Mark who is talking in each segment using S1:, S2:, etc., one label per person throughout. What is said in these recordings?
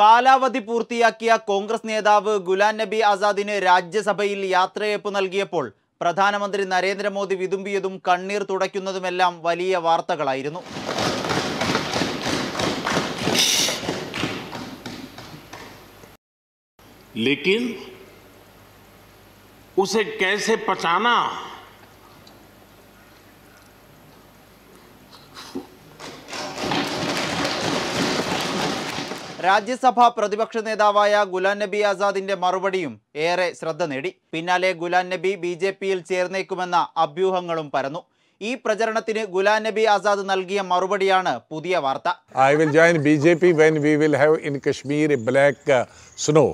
S1: കാലാവധി പൂർത്തിയാക്കിയ കോൺഗ്രസ് നേതാവ് ഗുലാം നബി ആസാദിന് രാജ്യസഭയിൽ യാത്രയപ്പ് നൽകിയപ്പോൾ പ്രധാനമന്ത്രി നരേന്ദ്രമോദി വിതുമ്പിയതും കണ്ണീർ തുടയ്ക്കുന്നതുമെല്ലാം വലിയ വാർത്തകളായിരുന്നു लेकिन ഉസെ കേസെ पचाना രാജ്യസഭാ പ്രതിപക്ഷ നേതാവായ ഗുലാം നബി ആസാദിന്റെ മറുപടിയും ഏറെ ശ്രദ്ധ നേടി പിന്നാലെ ഗുലാം നബി ബി ജെ പിയിൽ ചേർന്നേക്കുമെന്ന അഭ്യൂഹങ്ങളും പരന്നു ഈ പ്രചരണത്തിന് ഗുലാം നബി ആസാദ് നൽകിയ മറുപടിയാണ് പുതിയ വാർത്ത I will join B J P when we will have in Kashmir black snow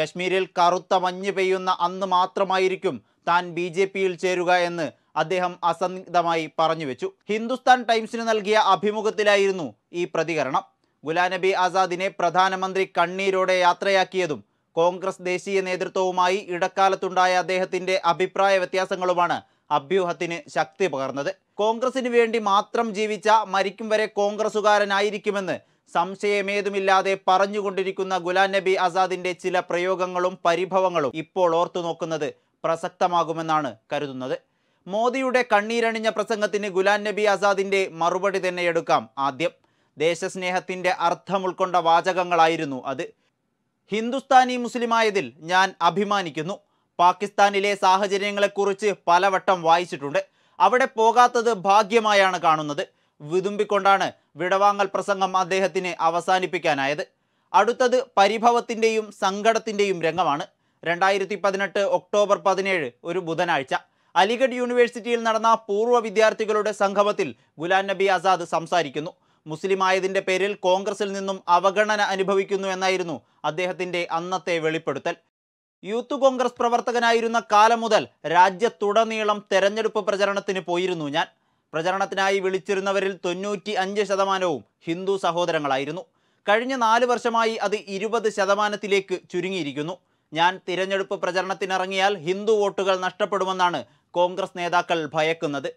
S1: കശ്മീരിൽ കറുത്ത മഞ്ഞ് പെയ്യുന്ന അന്ന് മാത്രമായിരിക്കും താൻ ബി ജെ പിയിൽ ചേരുക എന്ന് അദ്ദേഹം അസന്നിഗ്ധമായി പറഞ്ഞു വെച്ചു ഹിന്ദുസ്ഥാൻ ടൈംസിന് നൽകിയ അഭിമുഖത്തിലായിരുന്നു ഈ പ്രതികരണം ഗുലാനബി ആസാദിനെ പ്രധാനമന്ത്രി കണ്ണീരോടെ യാത്രയാക്കിയതും കോൺഗ്രസ് ദേശീയ നേതൃത്വവുമായി ഇടക്കാലത്തുണ്ടായ അദ്ദേഹത്തിന്റെ അഭിപ്രായ വ്യത്യാസങ്ങളുമാണ് അഭ്യൂഹത്തിന് ശക്തി പകർന്നത് കോൺഗ്രസിന് വേണ്ടി മാത്രം ജീവിച്ച മരിക്കും വരെ കോൺഗ്രസുകാരനായിരിക്കുമെന്ന് സംശയമേതുമില്ലാതെ പറഞ്ഞുകൊണ്ടിരിക്കുന്ന ഗുലാം നബി ആസാദിന്റെ ചില പ്രയോഗങ്ങളും പരിഭവങ്ങളും ഇപ്പോൾ ഓർത്തു നോക്കുന്നത് പ്രസക്തമാകുമെന്നാണ് കരുതുന്നത് മോദിയുടെ കണ്ണീരണിഞ്ഞ പ്രസംഗത്തിന് ഗുലാം നബി ആസാദിന്റെ മറുപടി തന്നെ എടുക്കാം ആദ്യം ദേശസ്നേഹത്തിൻ്റെ അർത്ഥം ഉൾക്കൊണ്ട വാചകങ്ങളായിരുന്നു അത് ഹിന്ദുസ്ഥാനി മുസ്ലിമായതിൽ ഞാൻ അഭിമാനിക്കുന്നു പാകിസ്ഥാനിലെ സാഹചര്യങ്ങളെക്കുറിച്ച് പലവട്ടം വായിച്ചിട്ടുണ്ട് അവിടെ പോകാത്തത് ഭാഗ്യമായാണ് കാണുന്നത് വിതുമ്പിക്കൊണ്ടാണ് വിടവാങ്ങൽ പ്രസംഗം അദ്ദേഹത്തിന് അവസാനിപ്പിക്കാനായത് അടുത്തത് പരിഭവത്തിൻ്റെയും സങ്കടത്തിൻ്റെയും രംഗമാണ് രണ്ടായിരത്തി പതിനെട്ട് ഒക്ടോബർ പതിനേഴ് ഒരു ബുധനാഴ്ച അലിഗഡ് യൂണിവേഴ്സിറ്റിയിൽ നടന്ന പൂർവ്വ വിദ്യാർത്ഥികളുടെ സംഗമത്തിൽ ഗുലാം നബി ആസാദ് സംസാരിക്കുന്നു മുസ്ലിമായതിൻ്റെ പേരിൽ കോൺഗ്രസിൽ നിന്നും അവഗണന അനുഭവിക്കുന്നു എന്നായിരുന്നു അദ്ദേഹത്തിൻ്റെ അന്നത്തെ വെളിപ്പെടുത്തൽ യൂത്ത് കോൺഗ്രസ് പ്രവർത്തകനായിരുന്ന കാലം മുതൽ രാജ്യത്തുടനീളം തെരഞ്ഞെടുപ്പ് പ്രചരണത്തിന് പോയിരുന്നു ഞാൻ പ്രചരണത്തിനായി വിളിച്ചിരുന്നവരിൽ തൊണ്ണൂറ്റി അഞ്ച് ശതമാനവും ഹിന്ദു സഹോദരങ്ങളായിരുന്നു കഴിഞ്ഞ നാല് വർഷമായി അത് ഇരുപത് ശതമാനത്തിലേക്ക് ചുരുങ്ങിയിരിക്കുന്നു ഞാൻ തിരഞ്ഞെടുപ്പ് പ്രചരണത്തിനിറങ്ങിയാൽ ഹിന്ദു വോട്ടുകൾ നഷ്ടപ്പെടുമെന്നാണ് കോൺഗ്രസ് നേതാക്കൾ ഭയക്കുന്നത്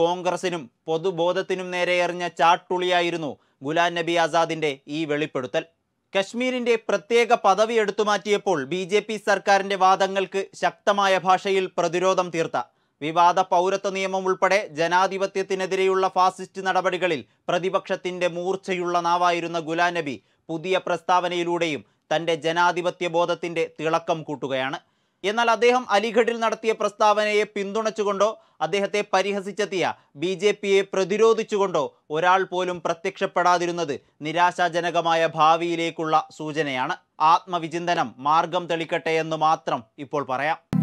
S1: കോൺഗ്രസിനും പൊതുബോധത്തിനും നേരെ എറിഞ്ഞ ചാട്ടുളിയായിരുന്നു ഗുലാം നബി ആസാദിൻ്റെ ഈ വെളിപ്പെടുത്തൽ കശ്മീരിന്റെ പ്രത്യേക പദവി എടുത്തുമാറ്റിയപ്പോൾ ബി ജെ പി സർക്കാരിൻ്റെ വാദങ്ങൾക്ക് ശക്തമായ ഭാഷയിൽ പ്രതിരോധം തീർത്ത വിവാദ പൗരത്വ നിയമം ഉൾപ്പെടെ ജനാധിപത്യത്തിനെതിരെയുള്ള ഫാസിസ്റ്റ് നടപടികളിൽ പ്രതിപക്ഷത്തിന്റെ മൂർച്ചയുള്ള നാവായിരുന്ന ഗുലാം നബി പുതിയ പ്രസ്താവനയിലൂടെയും തൻ്റെ ജനാധിപത്യ ബോധത്തിൻ്റെ തിളക്കം കൂട്ടുകയാണ് എന്നാൽ അദ്ദേഹം അലിഗഡിൽ നടത്തിയ പ്രസ്താവനയെ പിന്തുണച്ചുകൊണ്ടോ അദ്ദേഹത്തെ പരിഹസിച്ചെത്തിയ ബി ജെ പിയെ പ്രതിരോധിച്ചുകൊണ്ടോ ഒരാൾ പോലും പ്രത്യക്ഷപ്പെടാതിരുന്നത് നിരാശാജനകമായ ഭാവിയിലേക്കുള്ള സൂചനയാണ് ആത്മവിചിന്തനം മാർഗം തെളിക്കട്ടെ എന്ന് മാത്രം ഇപ്പോൾ പറയാം